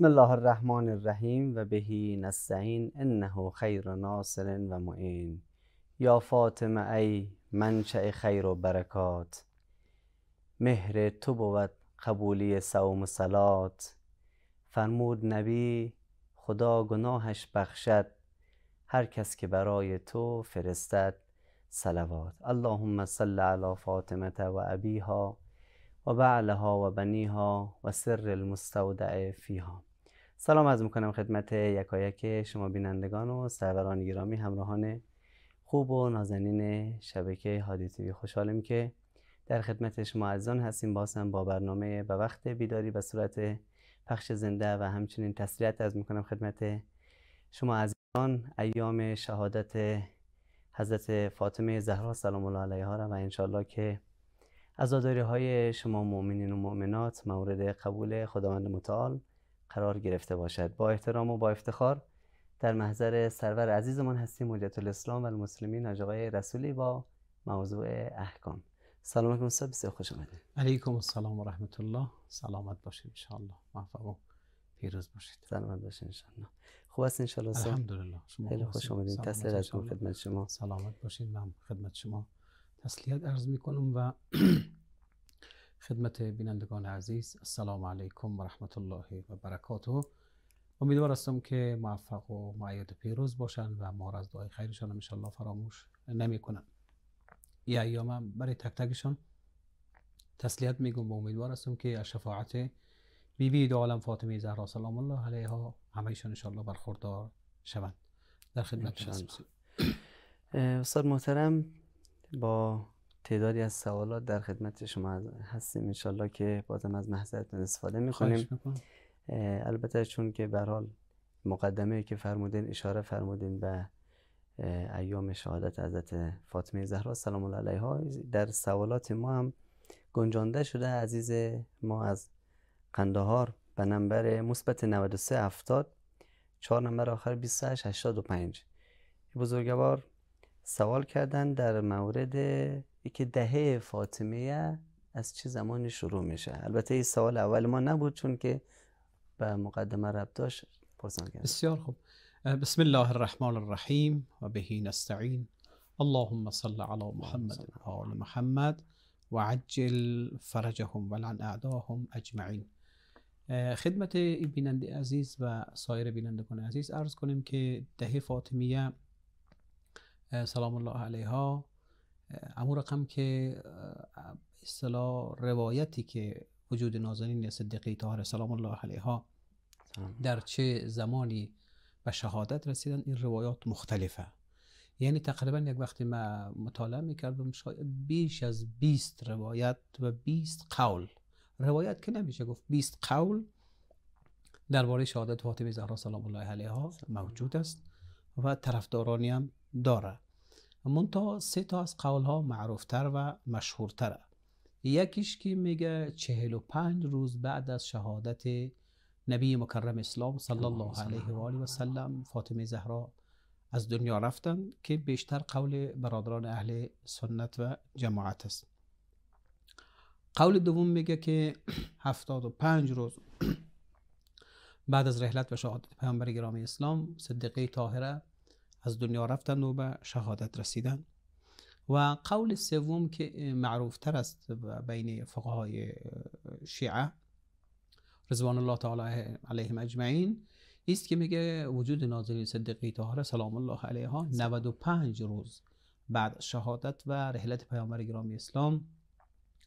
بسم الله الرحمن الرحیم و بهی نستعین انه خیر ناصر و معین یا فاطمه ای منشأ خیر و برکات مهر تو بود قبولی صوم و سلات فرمود نبی خدا گناهش بخشد هر کس که برای تو فرستد سلوات اللهم صل علی فاطمه و ابیها و بعلها و بنیها و سر المستودع فیها سلام عرض میکنم خدمت یکایک شما بینندگان و سروران گرامی همراهان خوب و نازنین شبکه هادی تیوی خوشحالم که در خدمت شما عزیزان هستیم باسم با برنامه به وقت بیداری به صورت پخش زنده و همچنین تسلیت از میکنم خدمت شما عزیزان ایام شهادت حضرت فاطمه زهرا سلام الله علیها را و انشالله که عزاداری های شما مؤمنین و مؤمنات مورد قبول خداوند متعال قرار گرفته باشد با احترام و با افتخار در محضر سرور عزیزمان هستیم مولیت الاسلام و المسلمین رسولی با موضوع احکام سلام علیکم استاد بسیار خوش آمدید علیکم السلام و رحمت الله سلامت باشید انشاءالله موفق و پیروز باشید سلامت باشید انشاءالله خوب است انشاءالله سلام الحمدلله شما خیلی خوش آمدید تسلیت از خدمت شما سلامت باشید من خدمت شما تسلیت عرض می و خدمت بینندگان عزیز السلام علیکم و رحمت الله و برکاته امیدوار هستم که موفق و معید پیروز باشن و ما را از دعای خیرشان الله فراموش نمی کنن ای ایام برای تک تکشان تسلیت میگم و امیدوار هستم که از شفاعت بی بی دو عالم فاطمه زهرا سلام الله علیها شاء الله برخوردار شوند در خدمت شما استاد محترم با تعدادی از سوالات در خدمت شما هستیم انشالله که بازم از محضرتون استفاده میکنیم البته چون که به حال مقدمه که فرمودین اشاره فرمودین به ایام شهادت حضرت فاطمه زهرا سلام الله علیها در سوالات ما هم گنجانده شده عزیز ما از قندهار به نمبر مثبت 93 70 4 نمبر آخر 28 85 بزرگوار سوال کردن در مورد که دهه فاطمیه از چه زمانی شروع میشه البته این سوال اول ما نبود چون که به مقدمه ربط داشت پرسان بسیار خوب بسم الله الرحمن الرحیم و بهی نستعین اللهم صل على محمد و آل محمد و عجل فرجهم لعن اعداهم اجمعین خدمت بیننده عزیز و سایر بینندگان عزیز عرض کنیم که دهه فاطمیه سلام الله علیها امو رقم که اصطلاح روایتی که وجود نازنین صدیقه طاهره سلام الله علیها در چه زمانی به شهادت رسیدن این روایات مختلفه یعنی تقریبا یک وقتی من مطالعه میکردم شاید بیش از 20 روایت و 20 قول روایت که نمیشه گفت 20 قول درباره شهادت فاطمه زهرا سلام الله علیها موجود است و طرفدارانی هم داره مونتا سه تا از قول ها معروفتر و مشهورتره یکیش که میگه و پنج روز بعد از شهادت نبی مکرم اسلام صلی الله علیه و آله و سلم فاطمه زهرا از دنیا رفتن که بیشتر قول برادران اهل سنت و جماعت است قول دوم میگه که پنج روز بعد از رحلت و شهادت پیامبر گرامی اسلام صدیقه طاهره از دنیا رفتند و به شهادت رسیدند و قول سوم که تر است بین فقهای شیعه رضوان الله تعالی علیهم اجمعین است که میگه وجود ناظرین صدیقی طاهره سلام الله علیها 95 روز بعد شهادت و رحلت پیامبر گرامی اسلام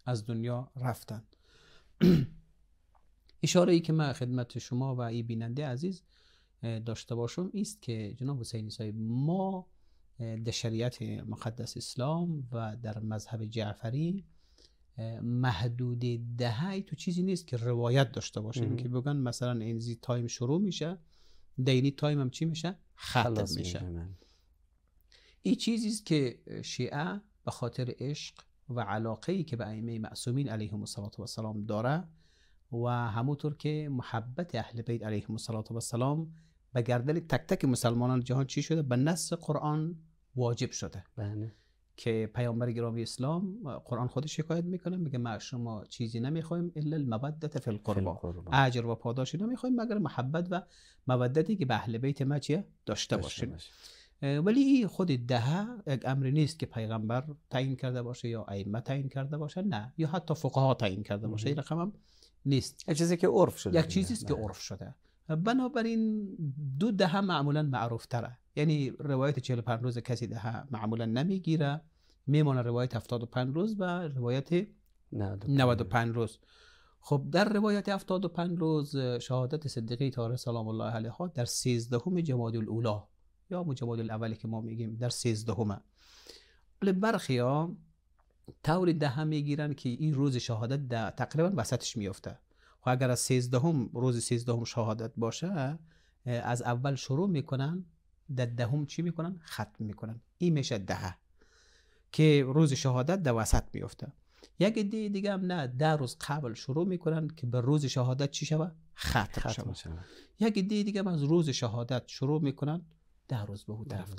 از دنیا رفتند اشاره ای که من خدمت شما و ای بیننده عزیز داشته باشم است که جناب حسین صاحب ما در شریعت مقدس اسلام و در مذهب جعفری محدود دهه تو چیزی نیست که روایت داشته باشیم که بگن مثلا انزی تایم شروع میشه دینی تایم هم چی میشه ختم میشه بله. این چیزی است که شیعه به خاطر عشق و علاقه ای که به ائمه معصومین علیهم السلام داره و همونطور که محبت اهل بیت علیهم السلام به گردن تک تک مسلمانان جهان چی شده به نص قرآن واجب شده بله. که پیامبر گرامی اسلام قرآن خودش شکایت میکنه میگه ما شما چیزی نمیخوایم الا المودت فی القربا اجر و پاداشی نمیخوایم مگر محبت و مودتی که به اهل بیت ما چیه داشته باشیم ولی این خود دهه یک امری نیست که پیغمبر تعیین کرده باشه یا ائمه تعیین کرده باشه نه یا حتی فقها تعیین کرده باشه این رقم نیست چیزی که عرف شده یک چیزی که بله. عرف شده بنابراین دو دهه معمولا معروف تره یعنی روایت 45 روز کسی دهه معمولا نمیگیره میمانه روایت 75 روز و روایت 95 روز خب در روایت 75 روز شهادت صدیقی تاره سلام الله علیه در 13 جمادی الاولا یا جمادی الاولی که ما میگیم در 13 همه برخی ها طور دهه میگیرن که این روز شهادت تقریبا وسطش میفته و خب اگر از سیزدهم روز سیزدهم شهادت باشه از اول شروع میکنن در ده دهم چی میکنن ختم میکنن این میشه دهه که روز شهادت در وسط میفته یک دی دیگه هم نه ده روز قبل شروع میکنن که به روز شهادت چی شوه ختم, ختم شوه یک دی دیگه هم از روز شهادت شروع میکنن ده روز به او طرف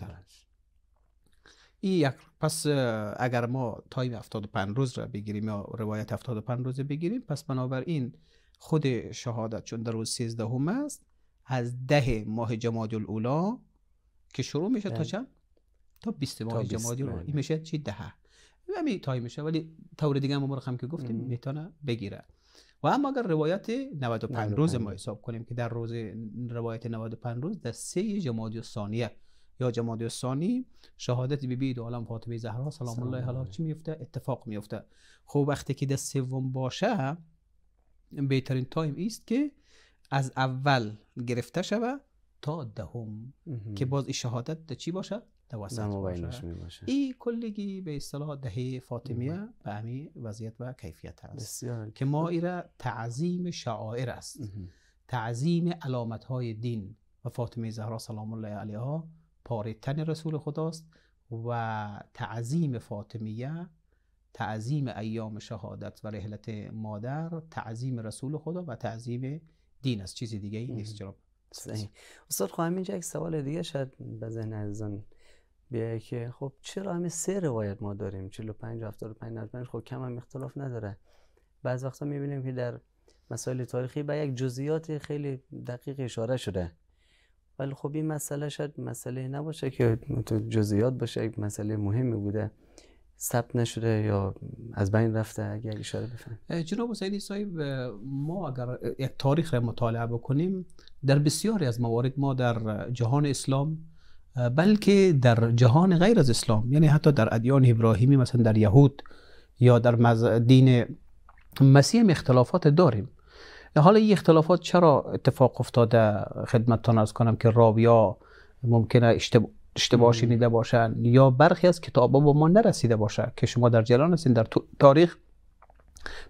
یک پس اگر ما تایم 75 روز را بگیریم یا روایت 75 روز بگیریم پس بنابراین خود شهادت چون در روز همه است از ده ماه جمادی الاولا که شروع میشه تا بله. چند تا 20 ماه جمادی الاولا این میشه چی ده می تایی میشه ولی طور دیگه هم رقم که گفتیم میتونه بگیره و اما اگر روایت 95 روز ما حساب کنیم که در روز روایت 95 روز در سه جمادی ثانیه یا جمادی ثانی شهادت بی بی عالم فاطمه زهرا سلام الله علیها چی میفته اتفاق میفته خب وقتی که در سوم باشه بهترین تایم است که از اول گرفته شوه تا دهم که باز شهادت ده چی باشه در وسط باشه این کلگی به اصطلاح دهه فاطمیه به همین وضعیت و کیفیت است که ما ایره تعظیم شعائر است تعظیم علامت های دین و فاطمه زهرا سلام الله علیها پاره تن رسول خداست و تعظیم فاطمیه تعظیم ایام شهادت و رحلت مادر تعظیم رسول خدا و تعظیم دین است چیزی دیگه ای نیست جناب استاد خواهم خب اینجا یک سوال دیگه شاید به ذهن عزیزان بیایی که خب چرا همه سه روایت ما داریم 45 75 95 خب کم هم اختلاف نداره بعض وقتا میبینیم که در مسائل تاریخی به یک جزئیات خیلی دقیق اشاره شده ولی خب این مسئله شاید مسئله نباشه که جزئیات باشه یک مسئله مهمی بوده ثبت نشده یا از بین رفته اگر اشاره بفهم جناب حسینی صاحب ما اگر یک تاریخ را مطالعه بکنیم در بسیاری از موارد ما در جهان اسلام بلکه در جهان غیر از اسلام یعنی حتی در ادیان ابراهیمی مثلا در یهود یا در دین مسیح اختلافات داریم حالا این اختلافات چرا اتفاق افتاده خدمتتان از کنم که راویا ممکنه اشتباه اشتباه شنیده باشن یا برخی از ها با ما نرسیده باشه که شما در جلان هستین در تاریخ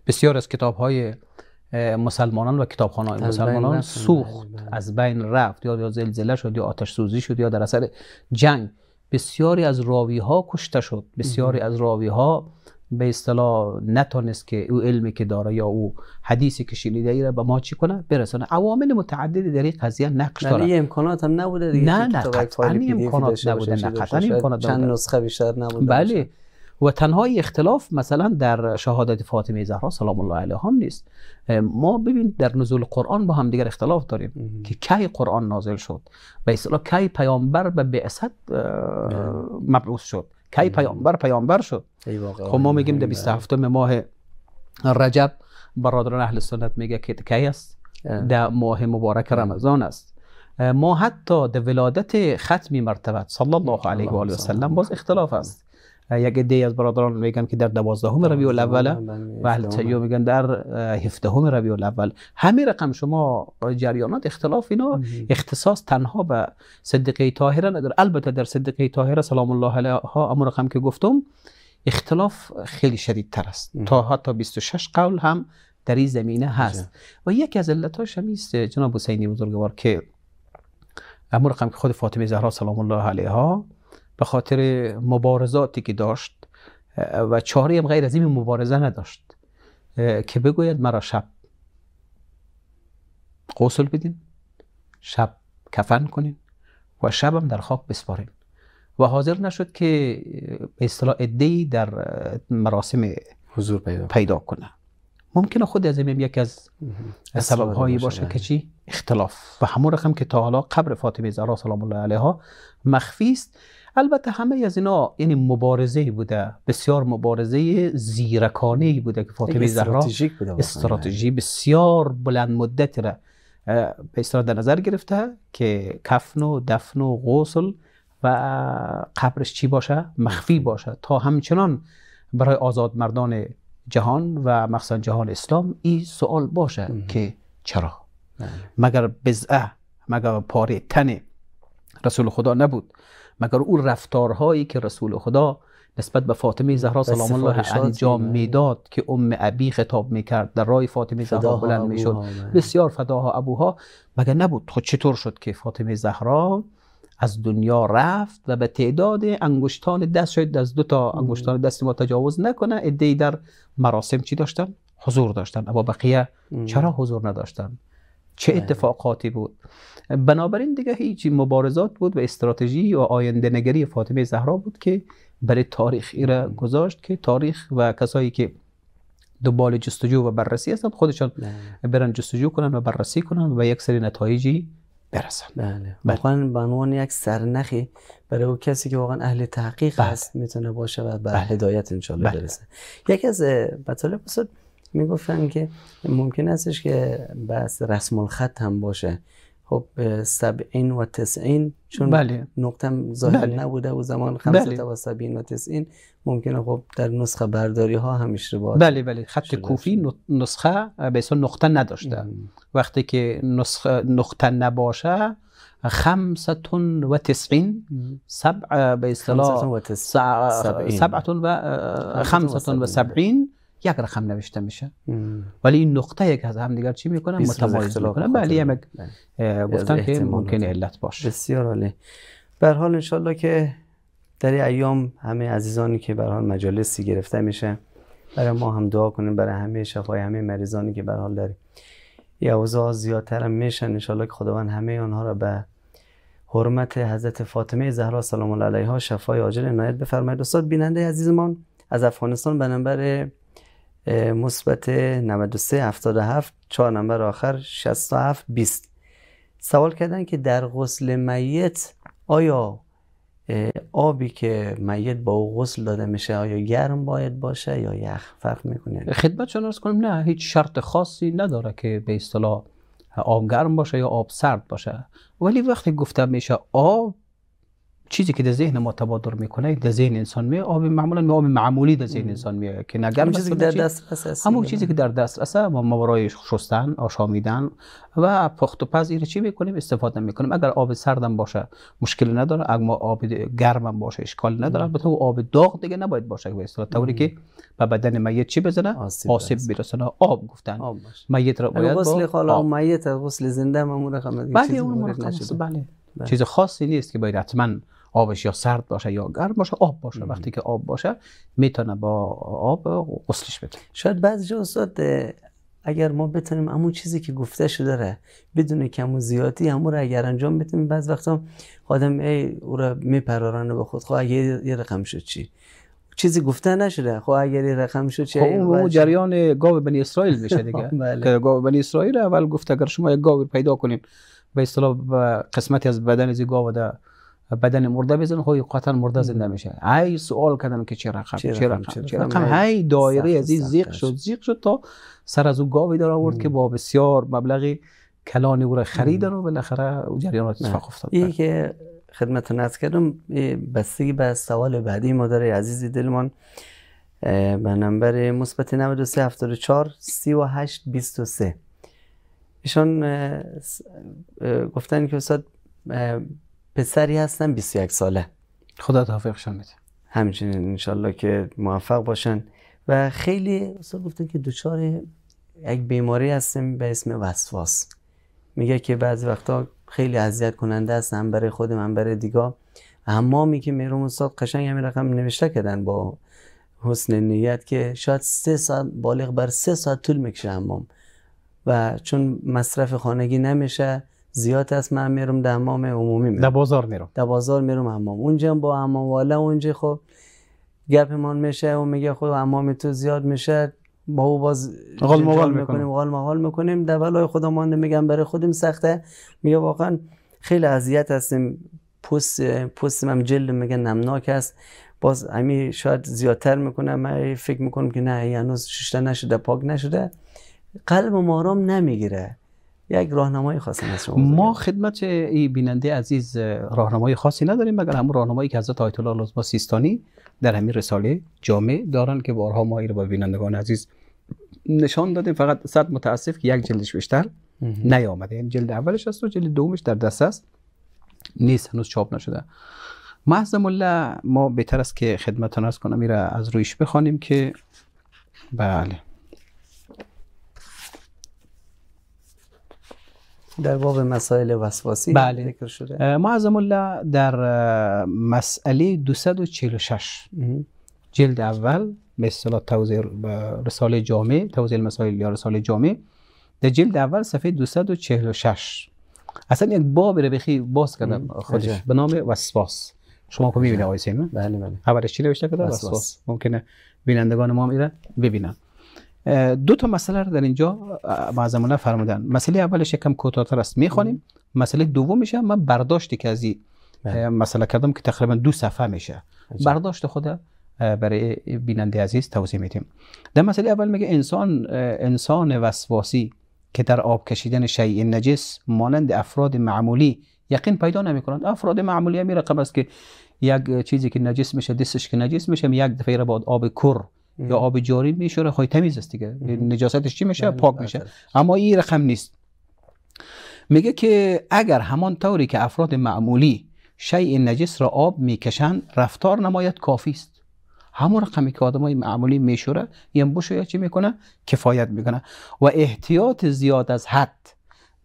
بسیار از کتاب های مسلمانان و کتابخانه های مسلمانان سوخت از بین رفت یا یا زلزله شد یا آتش سوزی شد یا در اثر جنگ بسیاری از راوی ها کشته شد بسیاری از راوی ها به اصطلاح نتونست که او علمی که داره یا او حدیثی که شنیده ای را به ما چی کنه برسانه عوامل متعددی در این قضیه نقش داره نه یعنی امکانات هم نبوده دیگه نه نه قطعا امکانات نبوده نه قطعا امکانات چند نسخه بیشتر نبوده بله و تنها اختلاف مثلا در شهادت فاطمه زهرا سلام الله علیها هم نیست ما ببین در نزول قرآن با هم دیگر اختلاف داریم که کی قرآن نازل شد به اصطلاح کی پیامبر به بعثت بله. مبعوث شد کی پیامبر پیامبر شد خب ما میگیم در 27 ماه رجب برادران اهل سنت میگه که کی است در ماه مبارک رمضان است ما حتی در ولادت ختم مرتبت صلی الله علیه و آله و سلم باز اختلاف است یک عده از برادران میگن که در دوازدهم ربیع الاول و اهل میگن در هفدهم ربیع الاول همه رقم شما جریانات اختلاف اینا اختصاص تنها به صدیقه طاهره نداره البته در صدیقه طاهره سلام الله علیها هم رقم که گفتم اختلاف خیلی شدیدتر است تا حتی 26 قول هم در این زمینه هست و یکی از علتاش هم است جناب حسینی بزرگوار که امور رقم که خود فاطمه زهرا سلام الله علیها به خاطر مبارزاتی که داشت و چاره هم غیر از این مبارزه نداشت که بگوید مرا شب غسل بدین شب کفن کنین و شبم در خاک بسپارین و حاضر نشد که به اصطلاح ادهی در مراسم حضور پیدا, کنه ممکنه خود از این یکی از سببهایی باشه که چی اختلاف و همون رقم که تا حالا قبر فاطمه زهرا سلام الله علیها مخفی است البته همه از اینا یعنی مبارزه بوده بسیار مبارزه زیرکانه ای بوده که فاطمه زهرا استراتژی بسیار بلند مدتی را به در نظر گرفته که کفن و دفن و غسل و قبرش چی باشه مخفی باشه تا همچنان برای آزاد مردان جهان و مخصوصا جهان اسلام این سوال باشه که چرا مگر بزعه مگر پاره تن رسول خدا نبود مگر او رفتارهایی که رسول خدا نسبت به فاطمه زهرا سلام الله علیها انجام میداد که ام ابی خطاب میکرد در رای فاطمه زهرا بلند میشد بله. بسیار فداها ابوها مگر نبود خود خب چطور شد که فاطمه زهرا از دنیا رفت و به تعداد انگشتان دست شد از دو تا انگشتان دست ما تجاوز نکنه ادهی در مراسم چی داشتن حضور داشتن اما بقیه چرا حضور نداشتن چه بله. اتفاقاتی بود بنابراین دیگه هیچ مبارزات بود و استراتژی و آینده نگری فاطمه زهرا بود که برای تاریخ ایرا بله. گذاشت که تاریخ و کسایی که دنبال جستجو و بررسی هستند خودشان بله. برن جستجو کنن و بررسی کنن و یک سری نتایجی برسن بله واقعا به عنوان یک سرنخی برای او کسی که واقعا اهل تحقیق هست میتونه باشه و به هدایت انشالله برسه یکی از بطالب میگفتن که ممکن استش که بس رسم الخط هم باشه خب سبعین و تسعین چون بله. نقطه ظاهر بله. نبوده و زمان خمسه بله. و سبعین و تسعین ممکنه خب در نسخه برداری ها رو باشه بله بله خط کوفی نسخه به نقطه نداشته ام. وقتی که نسخه نقطه نباشه و تسعین سبع اصطلاح سبعتون و خمسة وسبعين یک رقم نوشته میشه ولی این نقطه یک از هم دیگر چی میکنن متمایز میکنن بله, بله. گفتن که ممکن علت باشه بسیار عالی به حال انشالله که در ایام همه عزیزانی که به حال مجالسی گرفته میشه برای ما هم دعا کنیم برای همه شفای همه مریضانی که به حال در اوضاع زیادتر میشن انشالله که خداوند همه آنها را به حرمت حضرت فاطمه زهرا سلام الله علیها شفای عاجل عنایت بفرمایید استاد بیننده عزیزمان از افغانستان به نمبر مثبت 93 77 4 نمبر آخر 67 20 سوال کردن که در غسل میت آیا آبی که میت با او غسل داده میشه آیا گرم باید باشه یا یخ فرق میکنه خدمت شما ارز کنم نه هیچ شرط خاصی نداره که به اصطلاح آب گرم باشه یا آب سرد باشه ولی وقتی گفته میشه آب چیزی که در ذهن ما تبادر میکنه در ذهن انسان می آب معمولا آب معمولی در ذهن انسان می که نگرم چیزی که در دست همون چیزی که در دست است، ما برای شستن آشامیدن و پخت و پز چی میکنیم استفاده میکنیم اگر آب سردم باشه مشکل نداره اگر ما آب گرمم باشه اشکال نداره البته آب داغ دیگه نباید باشه به اصطلاح طوری که به بدن میت چی بزنه آسیب برسونه آب گفتن میت را باید با غسل میت غسل زنده ما مرخم بله اون بله بله. چیز خاصی نیست که باید حتما آبش یا سرد باشه یا گرم باشه آب باشه وقتی که آب باشه میتونه با آب غسلش بده شاید بعضی جا استاد اگر ما بتونیم همون چیزی که گفته شده داره بدون کم و زیادی همون رو اگر انجام بدیم بعض وقتا آدم ای او را میپرارن به خود خواه خب اگر یه رقم شد چی چیزی گفته نشده خب اگر یه رقم شد چی خب اون جریان گاو بنی اسرائیل میشه دیگه بله. که گاو بنی اسرائیل اول گفت اگر شما یه گاو پیدا کنیم به اصطلاح قسمتی از بدن از گاو در بدن مرده بزن خب قطعا مرده زنده میشه هی سوال کردن که چه رقم چه رقم چه رقم هی دایره از این زیق شد زیق شد تا سر از اون گاوی در آورد که با بسیار مبلغی کلان او را خریدن و بالاخره جریانات اتفاق افتاد این بله. که خدمت عرض کردم بستگی به سوال بعدی مادر عزیز دلمان به نمبر مثبت 9374 3823 38 ایشان گفتن که استاد پسری هستن 21 ساله خدا توفیقشون بده همچنین انشالله که موفق باشن و خیلی استاد گفتن که دچار یک بیماری هستیم به اسم وسواس میگه که بعضی وقتا خیلی اذیت کننده است هم برای خودم من برای دیگا حمامی که میروم استاد قشنگ همین رقم نوشته کردن با حسن نیت که شاید سه ساعت بالغ بر سه ساعت طول میکشه حمام و چون مصرف خانگی نمیشه زیاد است من میرم در حمام عمومی میرم در بازار میرم در بازار میرم حمام اونجا با حمام والا اونجا خب گپمان میشه و میگه خب حمام تو زیاد میشه با او باز غال مغال میکنیم غال مغال میکنیم در بلای خدا مانده میگم برای خودم سخته میگه واقعا خیلی اذیت هستیم پوست پوستم هم جلد میگه نمناک است باز امی شاید زیادتر میکنه من فکر میکنم که نه هنوز ششته نشده پاک نشده قلب ما آرام نمیگیره یک راهنمایی خاصی از ما خدمت این بیننده عزیز راهنمایی خاصی نداریم مگر همون راهنمایی که حضرت آیت الله لزما سیستانی در همین رساله جامع دارن که بارها ما رو با بینندگان عزیز نشان دادیم فقط صد متاسف که یک جلدش بیشتر نیامده یعنی جلد اولش است و جلد دومش در دست است نیست هنوز چاپ نشده محض مولا ما بهتر است که خدمتان از کنم میره از رویش بخوانیم که بله در باب مسائل وسواسی بله. ذکر شده معظم الله در مسئله 246 جلد اول به اصطلاح توزیع رساله جامع توزیع مسائل یا رساله جامع در جلد اول صفحه 246 اصلا یک باب رو بخی باز کردم خودش به نام وسواس شما که میبینه آقای بله بله اولش چی نوشته وسواس ممکنه بینندگان ما هم ببینن دو تا مسئله رو در اینجا معظمانه فرمودن مسئله اولش یکم کوتاه‌تر است میخوانیم مسئله دومش هم من برداشتی که بله. از این مسئله کردم که تقریبا دو صفحه میشه برداشت خود برای بیننده عزیز توضیح میدیم در مسئله اول میگه انسان انسان وسواسی که در آب کشیدن شیء نجس مانند افراد معمولی یقین پیدا نمیکنند افراد معمولی هم رقم است که یک چیزی که نجس میشه دستش که نجس میشه یک دفعه با آب کر یا آب جاری میشوره خواهی خب، تمیز است دیگه نجاستش چی میشه بله، پاک بله، میشه بله. اما این رقم نیست میگه که اگر همان طوری که افراد معمولی شیء نجس را آب میکشند رفتار نماید کافی است همون رقمی که آدمای معمولی میشوره این یعنی بشو یا چی میکنه کفایت میکنه و احتیاط زیاد از حد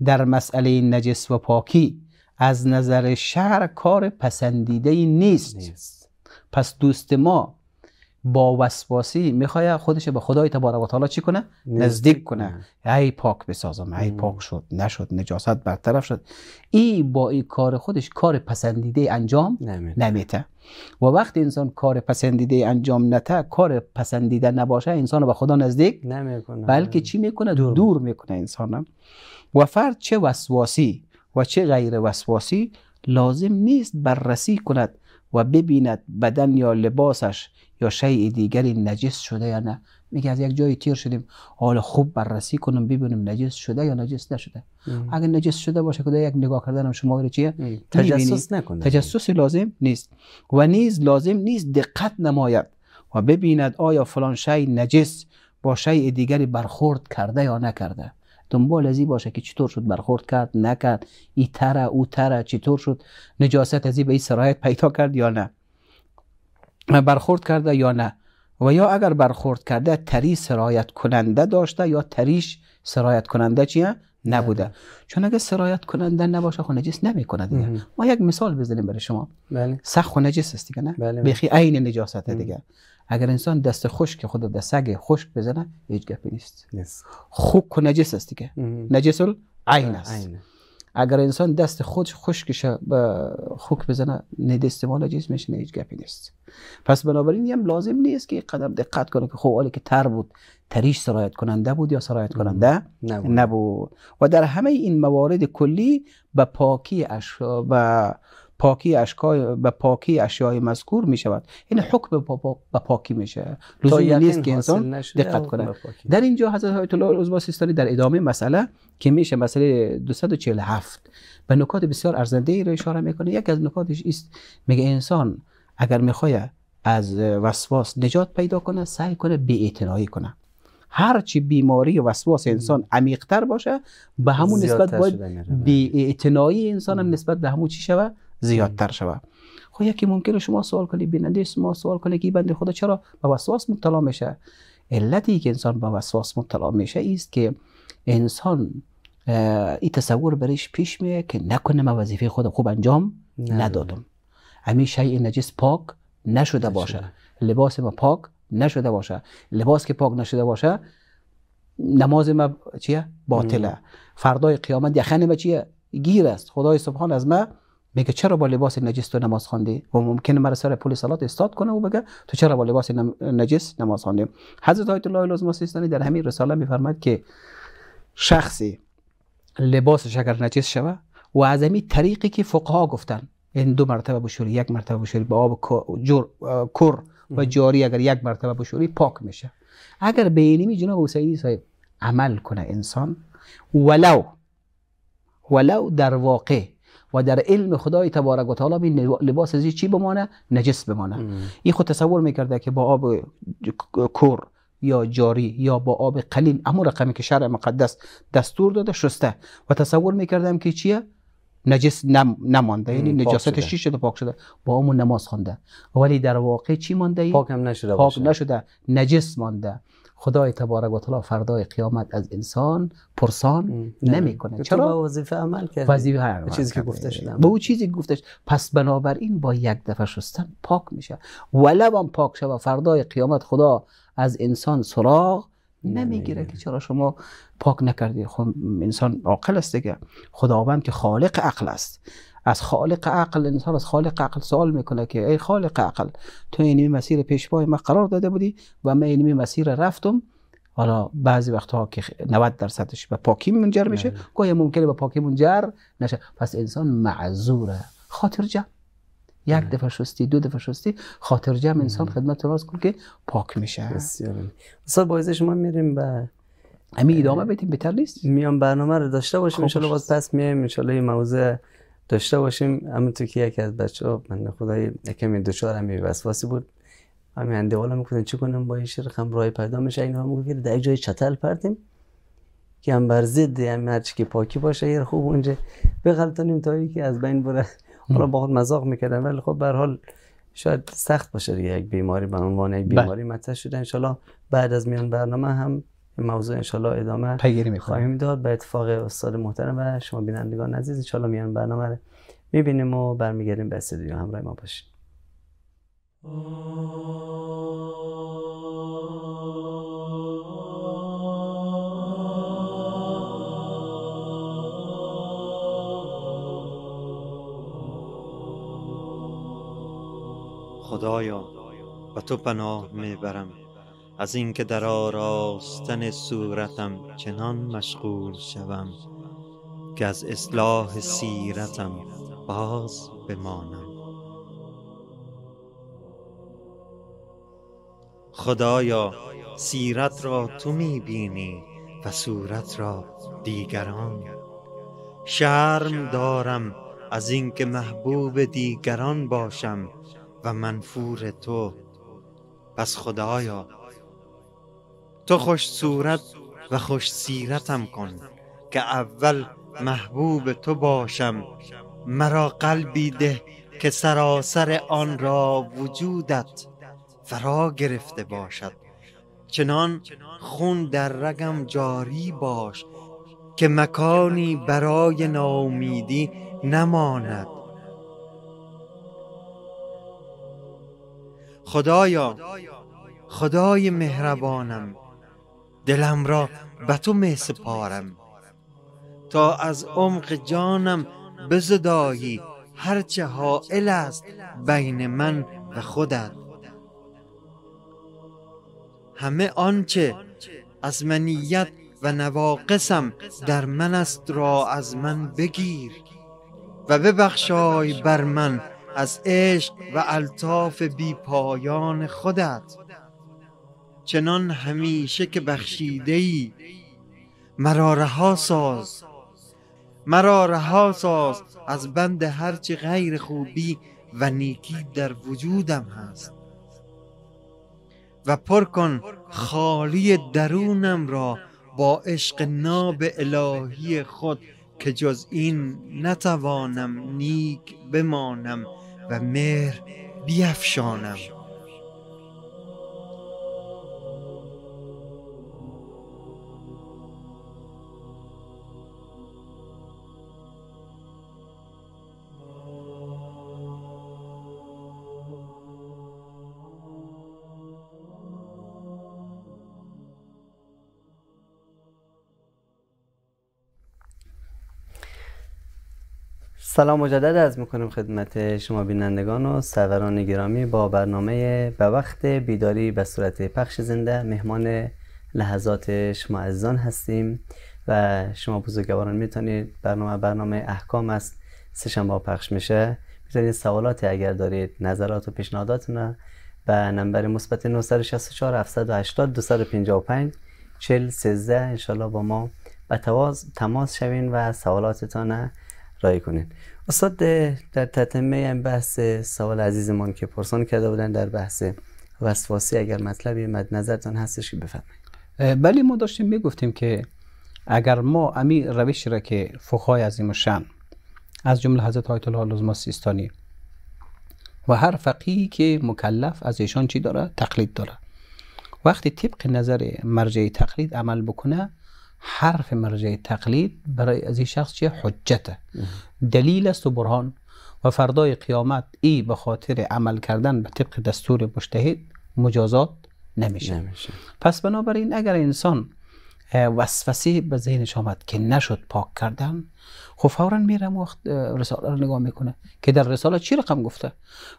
در مسئله نجس و پاکی از نظر شهر کار پسندیده نیست. نیست. پس دوست ما با وسواسی میخوای خودش به خدای تبارک و تعالی چی کنه نزدیک کنه ای پاک بسازم ای پاک شد نشد نجاست برطرف شد ای با این کار خودش کار پسندیده انجام نمیته و وقتی انسان کار پسندیده انجام نته کار پسندیده نباشه انسان به خدا نزدیک نمیکنه بلکه چی میکنه دور, دور میکنه انسانم و فرد چه وسواسی و چه غیر وسواسی لازم نیست بررسی کند و ببیند بدن یا لباسش یا شیء دیگری نجس شده یا نه میگه از یک جایی تیر شدیم حال خوب بررسی کنم ببینیم نجس شده یا نجس نشده اگه نجس شده باشه که یک نگاه کردن شما رو چیه تجسس نکنه تجسس لازم نیست و نیز لازم نیست دقت نماید و ببیند آیا فلان شی نجس با شیء دیگری برخورد کرده یا نکرده دنبال ازی باشه که چطور شد برخورد کرد نکرد ای تره او تره چطور شد نجاست ازی به این سرایت پیدا کرد یا نه برخورد کرده یا نه و یا اگر برخورد کرده تری سرایت کننده داشته یا تریش سرایت کننده چیه نبوده چون اگه سرایت کننده نباشه نجس نمیکنه دیگه ما یک مثال بزنیم برای شما بله. سخ نجس است دیگه نه بله. بخی بله. عین نجاست دیگه اگر انسان دست خشک خود دست سگ خشک بزنه هیچ گپی نیست خوک و نجس است دیگه نجس بله، عین است اگر انسان دست خودش خشکشه به خوک بزنه نه استعمال جیس میشه نه هیچ گپی نیست پس بنابراین هم لازم نیست که قدم دقت کنه که خب که تر بود تریش سرایت کننده بود یا سرایت کننده نبود. نبود. و در همه این موارد کلی به پاکی اش و پاکی اشکای به پاکی اشیای مذکور می شود این یعنی حکم به پاکی میشه لزومی نیست که انسان دقت کنه در اینجا حضرت آیت الله عظما سیستانی در ادامه مسئله که میشه مسئله 247 به نکات بسیار ارزنده ای را اشاره میکنه یکی از نکاتش است میگه انسان اگر میخواد از وسواس نجات پیدا کنه سعی کنه بی‌اعتنایی کنه هر چی بیماری و وسواس انسان عمیقتر باشه به همون نسبت باید بی‌اعتنایی انسان هم نسبت به همون چی زیادتر شود خب یکی ممکنه شما سوال کنی بیننده شما سوال کنید که بنده خدا چرا به وسواس مبتلا میشه علتی که انسان به وسواس مبتلا میشه است که انسان این تصور برش پیش میه که نکنه من وظیفه خود خوب انجام ندادم همین شیء نجس پاک نشده باشه لباس ما پاک نشده باشه لباس که پاک نشده باشه نماز ما چیه باطله فردای قیامت یخنه ما چیه گیر است خدای سبحان از ما میگه چرا با لباس نجس تو نماز خوندی و ممکن مرا سر پل صلات استاد کنه و بگه تو چرا با لباس نجس نماز خوندی حضرت آیت الله لازم سیستانی در همین رساله میفرماد که شخصی لباسش اگر نجس شوه و از همین طریقی که فقها گفتن این یعنی دو مرتبه بشوری یک مرتبه بشوری با آب جور کر و جاری اگر یک مرتبه بشوری پاک میشه اگر به اینمی جناب حسینی صاحب عمل کنه انسان ولو ولو در واقع و در علم خدای تبارک و تعالی این لباس زی چی بمانه نجس بمانه این خود تصور میکرده که با آب کور یا جاری یا با آب قلیل امور رقمی که شرع مقدس دستور داده شسته و تصور میکردم که چیه نجس نم، نمانده یعنی نجاستش چی شده پاک شده با همون نماز خونده ولی در واقع چی مانده پاک هم نشده پاک نشده نجس مانده خدای تبارک و تعالی فردای قیامت از انسان پرسان نمیکنه چرا وظیفه عمل کرد وظیفه چیزی که گفته شده به اون چیزی گفتش پس بنابراین با یک دفعه شستن پاک میشه ولو هم پاک شد و فردای قیامت خدا از انسان سراغ نمیگیره که چرا شما پاک نکردی خب انسان عاقل است دیگه خداوند که خالق عقل است از خالق عقل انسان از خالق عقل سوال میکنه که ای خالق عقل تو این مسیر پیشوای من قرار داده بودی و من این مسیر رفتم حالا بعضی وقتها که 90 درصدش به پاکی منجر میشه بله. گویا ممکنه به پاکی منجر نشه پس انسان معذوره خاطر جمع یک بله. دفعه شستی دو دفعه شستی خاطر جمع بله. انسان خدمت راست کن که پاک میشه بسیار استاد با شما میریم به همین ادامه بدیم بهتر نیست میام برنامه رو داشته باشیم خب. ان باز پس میایم ان این موضوع داشته باشیم همونطور که یکی از بچه ها من خدای کمی دوچار هم وسواسی بود همین اندوال والا میکنن چی کنم با این هم رای پیدا میشه هم که در جای چتل پردیم که هم بر ضد هم هرچی که پاکی باشه یه خوب اونجا بغلطانیم تا یکی از بین بره حالا با خود مذاق میکردم ولی خب به حال شاید سخت باشه دیگه یک بیماری به عنوان یک بله. بیماری مطرح شده ان بعد از میان برنامه هم موضوع انشالله ادامه پیگیری خواهیم داد به اتفاق استاد محترم و شما بینندگان عزیز انشالله میان برنامه رو میبینیم و برمیگردیم به استودیو همراه ما باشیم خدایا و تو پناه میبرم از اینکه در آراستن صورتم چنان مشغول شوم که از اصلاح سیرتم باز بمانم خدایا سیرت را تو بینی و صورت را دیگران شرم دارم از اینکه محبوب دیگران باشم و منفور تو پس خدایا تو خوش صورت و خوش سیرتم کن که اول محبوب تو باشم مرا قلبی ده که سراسر آن را وجودت فرا گرفته باشد چنان خون در رگم جاری باش که مکانی برای ناامیدی نماند خدایا خدای مهربانم دلم را به تو می سپارم تا از عمق جانم بزدایی هرچه حائل است بین من و خودت همه آنچه از منیت و نواقصم در من است را از من بگیر و ببخشای بر من از عشق و الطاف بی پایان خودت چنان همیشه که بخشیده ای مرا رها ساز مرا رها ساز از بند هرچه غیر خوبی و نیکی در وجودم هست و پر کن خالی درونم را با عشق ناب الهی خود که جز این نتوانم نیک بمانم و مهر بیفشانم سلام مجدد از میکنم خدمت شما بینندگان و سروران گرامی با برنامه به وقت بیداری به صورت پخش زنده مهمان لحظات شما عزیزان هستیم و شما بزرگواران میتونید برنامه برنامه احکام است سه شنبه پخش میشه میتونید سوالات اگر دارید نظرات و پیشنهادات نه به نمبر مثبت 964 780 255 40 13 انشالله با ما به تماس شوین و سوالاتتان رای کنین استاد در تتمه این بحث سوال عزیزمان که پرسان کرده بودن در بحث وسواسی اگر مطلبی مد نظرتان هستش که بفرمایید بله ما داشتیم میگفتیم که اگر ما امی روش را که فخای عظیم شن از جمله حضرت آیت الله لزما سیستانی و هر فقیهی که مکلف از ایشان چی داره تقلید داره وقتی طبق نظر مرجع تقلید عمل بکنه حرف مرجع تقلید برای از این شخص چیه حجته دلیل است و برهان و فردای قیامت ای به خاطر عمل کردن به طبق دستور مجتهد مجازات نمیشه. نمیشه پس بنابراین اگر انسان وسوسه به ذهنش آمد که نشد پاک کردن خب فورا میرم وقت رساله رو نگاه میکنه که در رساله چی رقم گفته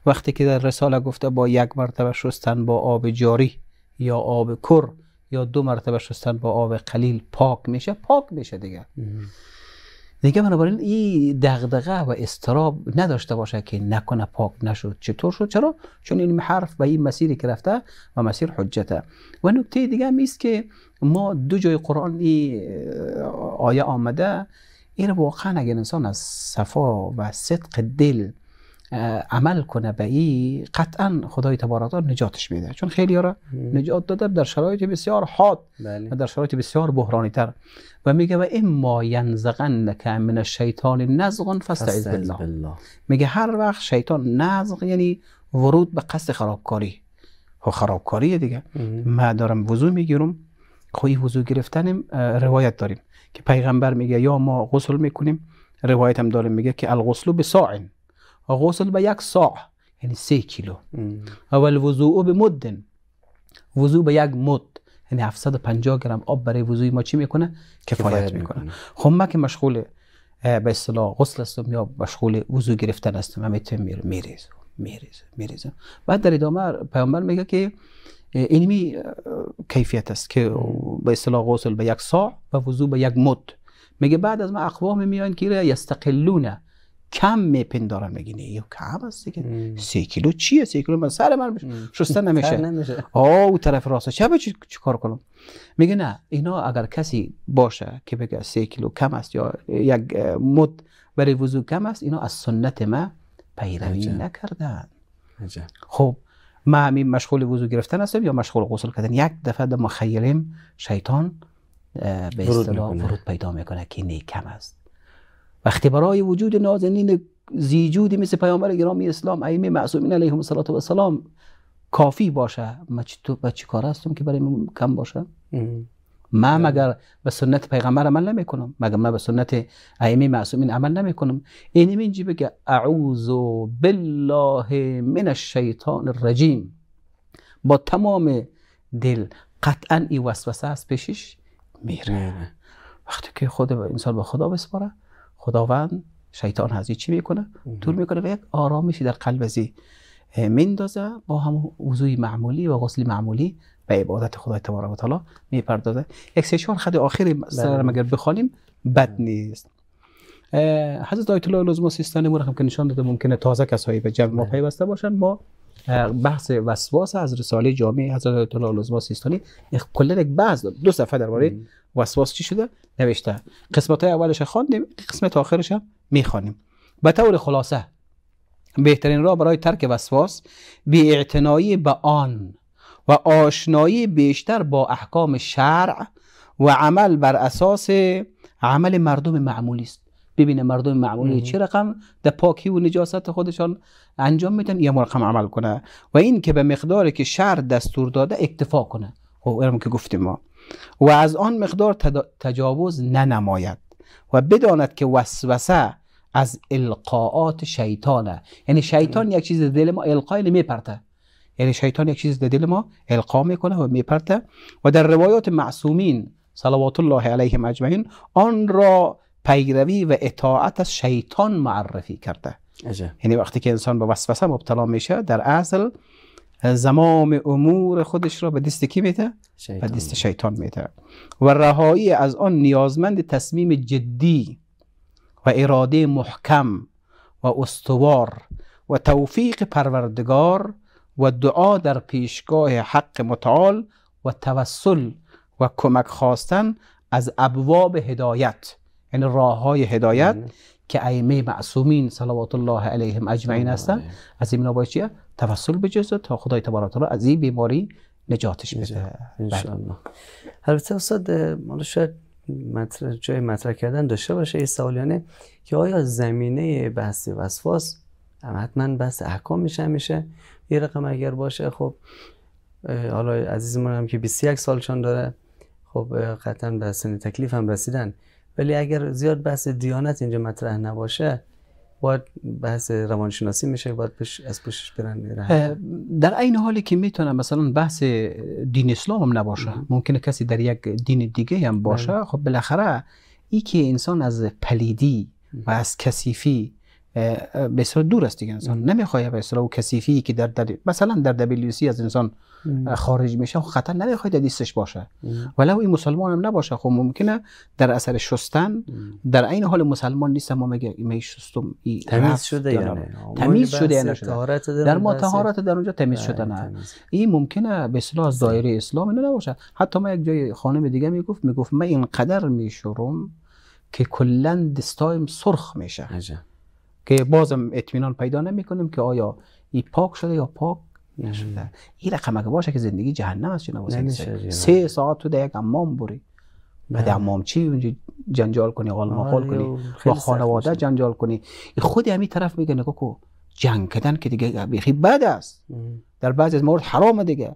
وقتی که در رساله گفته با یک مرتبه شستن با آب جاری یا آب کر یا دو مرتبه شستن با آب قلیل پاک میشه پاک میشه دیگه دیگه بنابراین این دغدغه و استراب نداشته باشه که نکنه پاک نشد چطور شد چرا چون این حرف به این مسیری که رفته و مسیر حجته و نکته دیگه میست که ما دو جای قرآن ای آیه آمده این واقعا اگر انسان از صفا و صدق دل عمل کنه به این قطعا خدای تبارک نجاتش میده چون خیلی را نجات داده در شرایط بسیار حاد بله. و در شرایط بسیار بحرانی تر و میگه و اما ینزغنک من الشیطان نزغ فاستعذ بالله میگه هر وقت شیطان نزغ یعنی ورود به قصد خرابکاری و خب خرابکاری دیگه ما دارم وضو میگیرم خوی خب وضو گرفتنم روایت داریم که پیغمبر میگه یا ما غسل میکنیم روایت هم داریم میگه که الغسل بساعن و غسل به یک ساع یعنی سه کیلو اول وضوع به مدن وضوع به یک مد یعنی 750 گرم آب برای وضوع ما چی میکنه کفایت میکنه خب من که مشغول به اصطلاح غسل هستم یا مشغول وضوع گرفتن هستم همه تو میریز میریز بعد در ادامه پیامبر میگه که اینمی کیفیت است که به اصطلاح غسل به یک ساع و وضوع به یک مد میگه بعد از ما اقوام میان که یستقلون کم میپندارم میگی نه یه کم هست دیگه سه کیلو چیه سه کیلو من سر من شستن نمیشه, نمیشه. آه او طرف راست چه چی کار کنم میگه نه اینا اگر کسی باشه که بگه سه کیلو کم است یا یک مد برای وضو کم است اینا از سنت ما پیروی نکردن خب ما همین مشغول وضو گرفتن هستم یا مشغول غسل کردن یک دفعه در مخیریم شیطان به اصطلاح ورود پیدا میکنه که نه کم است وقتی برای وجود نازنین زیجودی مثل پیامبر گرامی اسلام ائمه معصومین علیهم السلام و کافی باشه من تو چی کار هستم که برای کم باشه ما مگر به سنت پیغمبر عمل نمی کنم مگر من به سنت ائمه معصومین عمل نمی کنم این جی بگه اعوذ بالله من الشیطان الرجیم با تمام دل قطعا این وسوسه است پیشش میره وقتی که خود انسان به خدا بسپاره خداوند شیطان هزی چی میکنه طول میکنه و یک آرامشی در قلب ازی میندازه با هم وضوع معمولی و غسل معمولی به عبادت خدای تبارک و تعالی میپردازه یک سه چهار خط آخر سر مگر بله. بخوانیم بد نیست حضرت آیت الله لزما سیستانی هم که نشان داده ممکنه تازه کسایی به جمع ما بله. پیوسته باشن ما بحث وسواس از رساله جامعه حضرت آیت الله لزما سیستانی کلا یک بحث دو صفحه درباره وسواس چی شده نوشته قسمت های اولش خواندیم قسمت آخرش هم میخوانیم به طور خلاصه بهترین راه برای ترک وسواس بی اعتنایی به آن و آشنایی بیشتر با احکام شرع و عمل بر اساس عمل مردم معمولی است ببینه مردم معمولی چه رقم در پاکی و نجاست خودشان انجام میدن یا مرقم عمل کنه و این که به مقداری که شرع دستور داده اکتفا کنه خب که گفتیم ما و از آن مقدار تجاوز ننماید و بداند که وسوسه از القاعات شیطانه یعنی شیطان یک چیز دل ما القا یعنی میپرته یعنی شیطان یک چیز دل ما القا میکنه و میپرته و در روایات معصومین صلوات الله علیه اجمعین آن را پیروی و اطاعت از شیطان معرفی کرده یعنی وقتی که انسان به وسوسه مبتلا میشه در اصل زمام امور خودش را به دست کی میده؟ به دست شیطان میده و رهایی از آن نیازمند تصمیم جدی و اراده محکم و استوار و توفیق پروردگار و دعا در پیشگاه حق متعال و توسل و کمک خواستن از ابواب هدایت یعنی راه هدایت بله. که ائمه معصومین صلوات الله علیهم اجمعین هستن از این نباید چیه توسل بجزه تا خدای تبارک تعالی از این بیماری نجاتش بده بله. انشاءالله البته استاد حالا شاید جای مطرح کردن داشته باشه این سوالیانه یعنی که آیا زمینه بحث وسواس حتما بحث احکام میشه میشه یه رقم اگر باشه خب حالا عزیزمون هم که 21 سالشان داره خب قطعا به تکلیف هم رسیدن ولی اگر زیاد بحث دیانت اینجا مطرح نباشه باید بحث روانشناسی میشه باید پش از پشش برن در این حالی که میتونه مثلا بحث دین اسلام هم نباشه ممکنه کسی در یک دین دیگه هم باشه بله. خب بالاخره ای که انسان از پلیدی و از کثیفی بسیار دور است دیگه انسان نمیخواد به اصطلاح کثیفی که در, در مثلا در دبلیوسی از انسان خارج میشه خب خطر در دیستش باشه ولی این مسلمان هم نباشه خب ممکنه در اثر شستن در این حال مسلمان نیست ما میگه می شستم تمیز یعنی. شده یعنی تمیز شده یعنی در ما طهارت در اونجا تمیز بله، شده نه این ممکنه به اصطلاح از دایره اسلام نه نباشه حتی ما یک جای خانم دیگه میگفت میگفت من اینقدر میشورم که کلا دستایم سرخ میشه که بازم اطمینان پیدا نمیکنیم که آیا ای پاک شده یا پاک نشده این رقم اگه باشه که زندگی جهنم است جناب سه ساعت تو در یک بوری بری بعد امام چی اونجا جنجال کنی قال آره، مقال کنی با خانواده جنجال کنی خود همین طرف میگه نگاه کو جنگ کردن که دیگه بیخی بد است در بعض از مورد حرام دیگه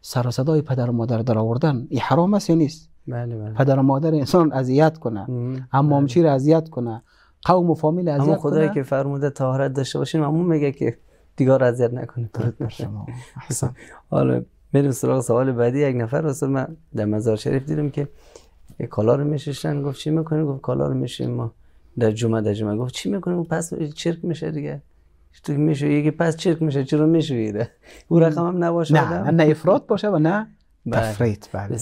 سر صدای پدر و مادر در آوردن این حرام است یا نیست بله، بله. پدر و مادر انسان اذیت کنه حمامچی بله. رو اذیت کنه قوم و فامیل اذیت کنه خدایی که فرموده طهارت داشته باشین معمون میگه که دیگه را اذیت نکنه درود بر شما احسن حالا بریم سراغ سوال بعدی یک نفر رسول من در مزار شریف دیدم که کالا رو میششن گفت چی میکنی؟ گفت کالا رو میشیم ما در جمعه در جمعه گفت چی میکنه پس چرک میشه دیگه تو میشه یکی پس چرک میشه چرا میشه او رقم هم نباشه نه نه افراد باشه و نه تفریط بله,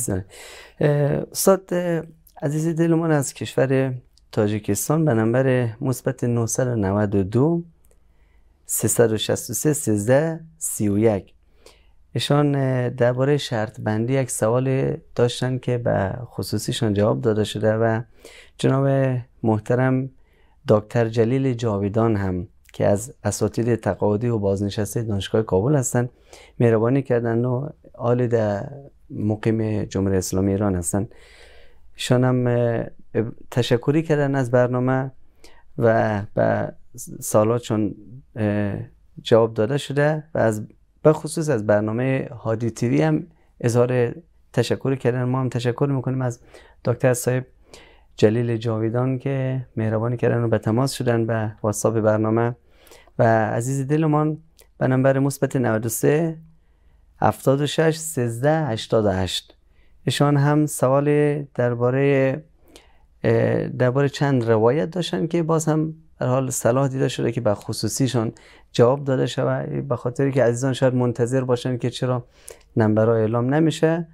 بله. استاد عزیز دل از کشور تاجیکستان به نمبر مثبت 992 363 13 31 ایشان درباره شرط بندی یک سوال داشتن که به خصوصیشان جواب داده شده و جناب محترم دکتر جلیل جاویدان هم که از اساتید تقاعدی و بازنشسته دانشگاه کابل هستند مهربانی کردن و آل در مقیم جمهوری اسلامی ایران هستند ایشان هم تشکری کردن از برنامه و به سالات چون جواب داده شده و از بخصوص از برنامه هادی تیوی هم اظهار تشکر کردن ما هم تشکر میکنیم از دکتر صاحب جلیل جاویدان که مهربانی کردن و به تماس شدن به واتساپ برنامه و عزیز دلمان به نمبر مثبت 93 76 13 88 ایشان هم سوال درباره درباره چند روایت داشتن که باز هم در حال صلاح دیده شده که به خصوصیشان جواب داده شود به خاطری که عزیزان شاید منتظر باشن که چرا ها اعلام نمیشه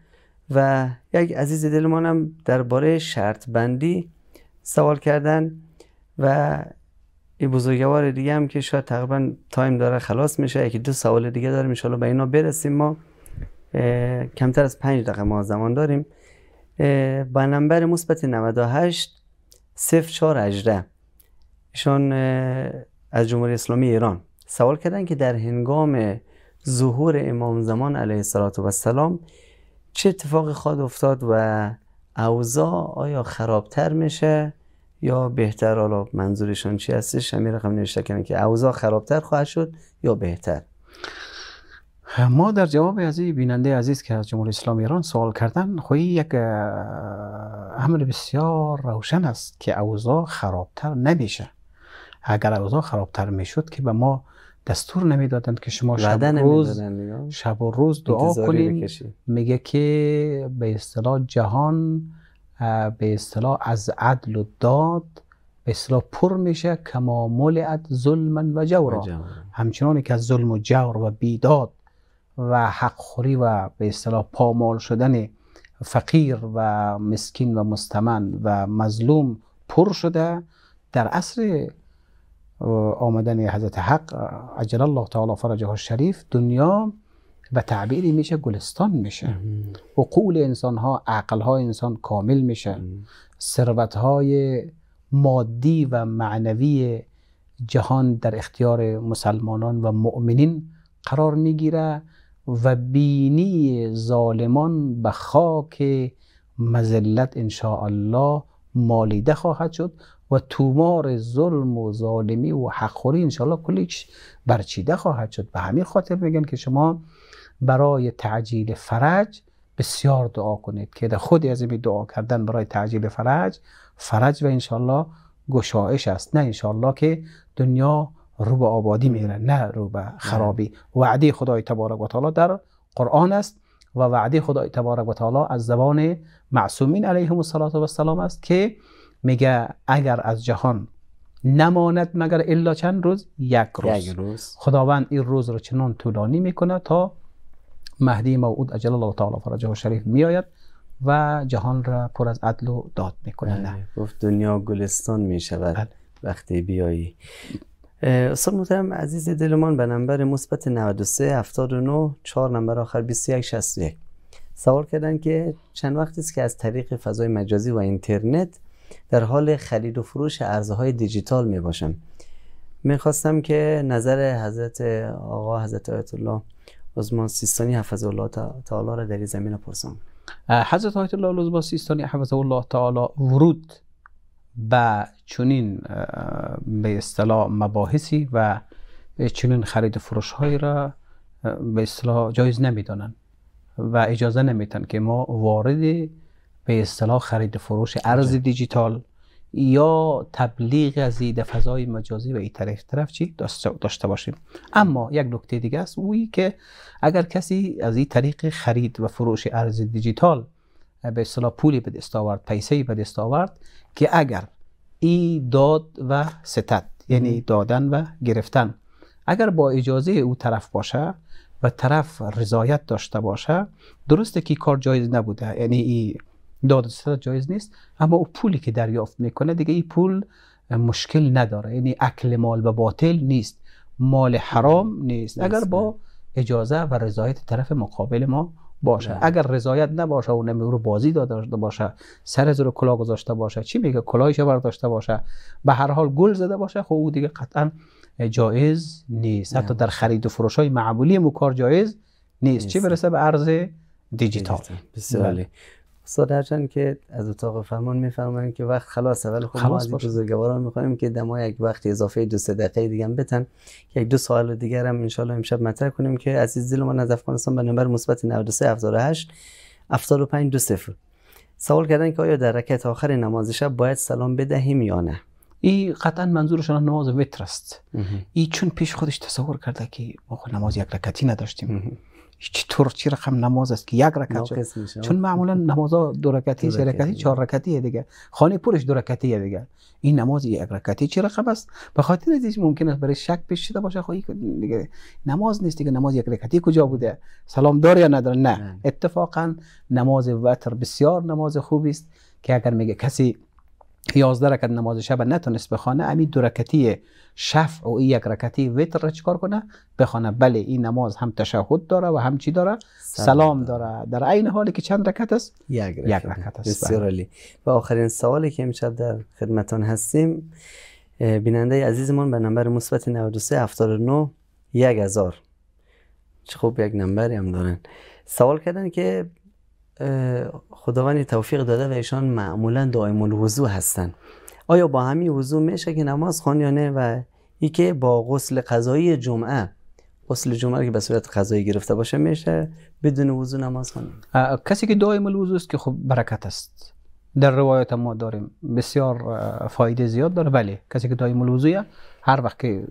و یک عزیز دل منم درباره شرط بندی سوال کردن و این بزرگوار دیگه هم که شاید تقریبا تایم داره خلاص میشه یکی دو سوال دیگه داریم انشالله به اینا برسیم ما کمتر از پنج دقیقه ما زمان داریم با نمبر مثبت 98 0418 ایشان از جمهوری اسلامی ایران سوال کردن که در هنگام ظهور امام زمان علیه السلام چه اتفاق خواهد افتاد و اوزا آیا خرابتر میشه یا بهتر حالا منظورشان چی هستش همین رقم نوشته کردن که اوضاع خرابتر خواهد شد یا بهتر ما در جواب از بیننده عزیز که از جمهوری اسلام ایران سوال کردن خویی خب یک امر بسیار روشن است که اوضاع خرابتر نمیشه اگر اوضاع خرابتر میشد که به ما دستور نمیدادند که شما شب و روز شب و روز دعا کنید میگه که به اصطلاح جهان به اصطلاح از عدل و داد به اصطلاح پر میشه کما ملعت ظلما و جورا همچنان که از ظلم و جور و بیداد و حق خوری و به اصطلاح پامال شدن فقیر و مسکین و مستمن و مظلوم پر شده در عصر آمدن حضرت حق عجل الله تعالی فرجه شریف دنیا و تعبیری میشه گلستان میشه عقول انسان ها عقل های انسان کامل میشه ثروت های مادی و معنوی جهان در اختیار مسلمانان و مؤمنین قرار میگیره و بینی ظالمان به خاک مزلت ان الله مالیده خواهد شد و تومار ظلم و ظالمی و حقخوری انشالله کلیش برچیده خواهد شد به همین خاطر میگن که شما برای تعجیل فرج بسیار دعا کنید که در خود از این دعا کردن برای تعجیل فرج فرج و انشالله گشایش است نه انشالله که دنیا رو به آبادی میره نه رو به خرابی وعده خدای تبارک و تعالی در قرآن است و وعده خدای تبارک و تعالی از زبان معصومین علیهم السلام است که میگه اگر از جهان نماند مگر الا چند روز یک روز, یک روز. خداوند این روز را چنان طولانی میکنه تا مهدی موعود اجل الله تعالی فرجه و شریف میآید و جهان را پر از عدل و داد میکنه بله، گفت دنیا گلستان میشود بله. وقتی بیایی استاد محترم عزیز دلمان به نمبر مثبت 93 79 4 نمبر آخر 21 61 سوال کردن که چند وقتی است که از طریق فضای مجازی و اینترنت در حال خرید و فروش ارزهای دیجیتال می باشم خواستم که نظر حضرت آقا حضرت آیت الله عثمان سیستانی حفظه الله تعالی را در این زمینه پرسم حضرت آیت الله لزبا سیستانی حفظه الله تعالی ورود به چنین به اصطلاح مباحثی و چنین خرید و فروش هایی را به اصطلاح جایز نمی دانند و اجازه نمیتن که ما وارد به اصطلاح خرید فروش خب، ارز دیجیتال یا تبلیغ از در فضای مجازی و این طرف طرف چی داشته باشیم اما یک نکته دیگه است اوی که اگر کسی از این طریق خرید و فروش ارز دیجیتال به اصطلاح پولی به دست آورد پیسه به دست آورد که اگر ای داد و ستد یعنی دادن و گرفتن اگر با اجازه او طرف باشه و طرف رضایت داشته باشه درسته که کار جایز نبوده یعنی ای دادستان جایز نیست اما او پولی که دریافت میکنه دیگه این پول مشکل نداره یعنی اکل مال و باطل نیست مال حرام نیست اگر با اجازه و رضایت طرف مقابل ما باشه اگر رضایت نباشه و نمی رو بازی داده باشه سر رو کلا گذاشته باشه چی میگه کلاهش برداشته باشه به هر حال گل زده باشه خب او دیگه قطعا جایز نیست حتی در خرید و فروش های معمولی مکار جایز نیست, نیست. چی برسه به ارز دیجیتال سادرچند که از اتاق فرمان میفرمایند که وقت خلاصه ولی خب ما از بزرگواران میخوایم که دما یک وقت اضافه دو سه دقیقه دیگه هم بتن که یک دو سوال دیگر هم انشالله امشب مطرح کنیم که عزیز دل من از افغانستان به نمبر مثبت 93 78 75 دو سوال کردن که آیا در رکعت آخر نماز شب باید سلام بدهیم یا نه این قطعا منظورشان نماز وتر است این چون پیش خودش تصور کرده که ما خب نماز یک رکعتی نداشتیم چطور چی رقم نماز است که یک رکعت چون معمولا نمازها دو رکعتی سه رکعتی چهار رکعتی دیگه خانه پرش دو رکعتی دیگه این نماز یک رکعتی چه رقم است به خاطر ازش ممکن است برای شک پیش شده باشه خو خب دیگه نماز نیست دیگه نماز یک رکعتی کجا بوده سلام دار یا نداره نه اتفاقا نماز وتر بسیار نماز خوبی است که اگر میگه کسی یازده رکت نماز شب نتونست بخوانه امی دو رکتی شفع و یک رکتی وتر را چیکار کنه بخوانه بله این نماز هم تشهد داره و هم چی داره سلام داره در عین حال که چند رکت است یک رکت است بسیار بله. علی و آخرین سوالی که امشب در خدمتان هستیم بیننده عزیزمان به نمبر مثبت 93 یک 1000 چه خوب یک نمبری هم دارن سوال کردن که خداوند توفیق داده و ایشان معمولا دائم الوضو هستند آیا با همین وضو میشه که نماز خوان یا نه و ای که با غسل قضایی جمعه غسل جمعه که به صورت قضایی گرفته باشه میشه بدون وضو نماز خوان کسی که دائم الوضو است که خب برکت است در روایت ما داریم بسیار فایده زیاد داره بله کسی که دائم الوضو هر وقت که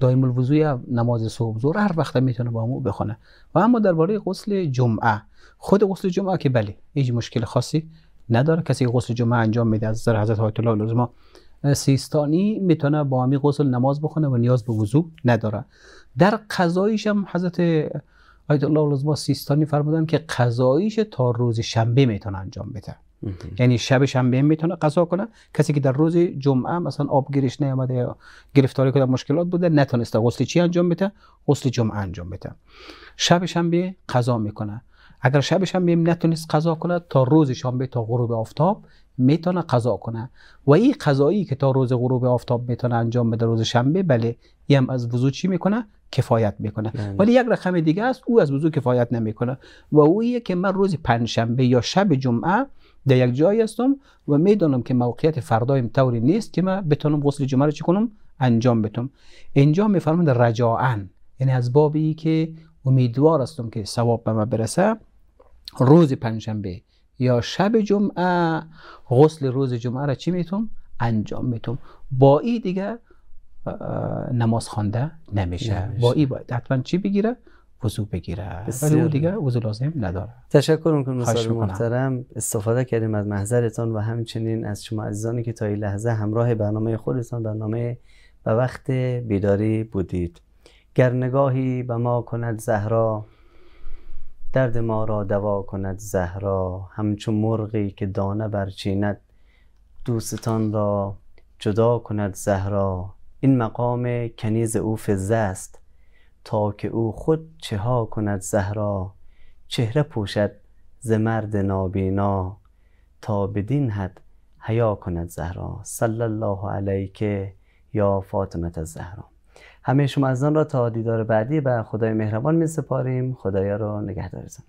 دایم الوضو یا نماز صبح ظهر هر وقت میتونه با مو بخونه و اما درباره غسل جمعه خود غسل جمعه که بله هیچ مشکل خاصی نداره کسی غسل جمعه انجام میده از نظر حضرت آیت الله لزما سیستانی میتونه با همی غسل نماز بخونه و نیاز به وضو نداره در قضایش هم حضرت آیت الله لزما سیستانی فرمودن که قضایش تا روز شنبه میتونه انجام بده یعنی شبش هم بهم میتونه قضا کنه کسی که در روز جمعه مثلا آبگیرش نیامده یا گرفتاری کرده مشکلات بوده نتونسته غسل چی انجام بده غسل جمعه انجام بده شبش هم به قضا میکنه اگر شبش هم بهم نتونست قضا کنه تا روز شنبه تا غروب آفتاب میتونه قضا کنه و این قضایی که تا روز غروب آفتاب میتونه انجام بده روز شنبه بله هم از وضو چی میکنه کفایت میکنه نه. بله. ولی یک رقم دیگه است او از وضو کفایت نمیکنه و او که من روز شنبه یا شب جمعه در یک جایی هستم و میدانم که موقعیت فردایم طوری نیست که من بتونم غسل جمعه رو چی انجام بدم اینجا میفرمایند رجاعا، یعنی از بابی که امیدوار هستم که ثواب به من برسه روز پنجشنبه یا شب جمعه غسل روز جمعه را چی میتونم انجام میتونم با این دیگه نماز خوانده نمیشه. نمیشه با این باید حتما چی بگیره وضو بگیره ولی اون دیگه وضو لازم نداره تشکر میکنم استاد محترم استفاده کردیم از محضرتان و همچنین از شما عزیزانی که تا این لحظه همراه برنامه خودتان برنامه به وقت بیداری بودید گر نگاهی به ما کند زهرا درد ما را دوا کند زهرا همچون مرغی که دانه برچیند دوستان را جدا کند زهرا این مقام کنیز او فزه است تا که او خود چه ها کند زهرا چهره پوشد ز مرد نابینا تا بدین حد حیا کند زهرا صلی الله علیک یا فاطمه زهرا همه شما از آن را تا دیدار بعدی به خدای مهربان می سپاریم خدایا را نگهدارتان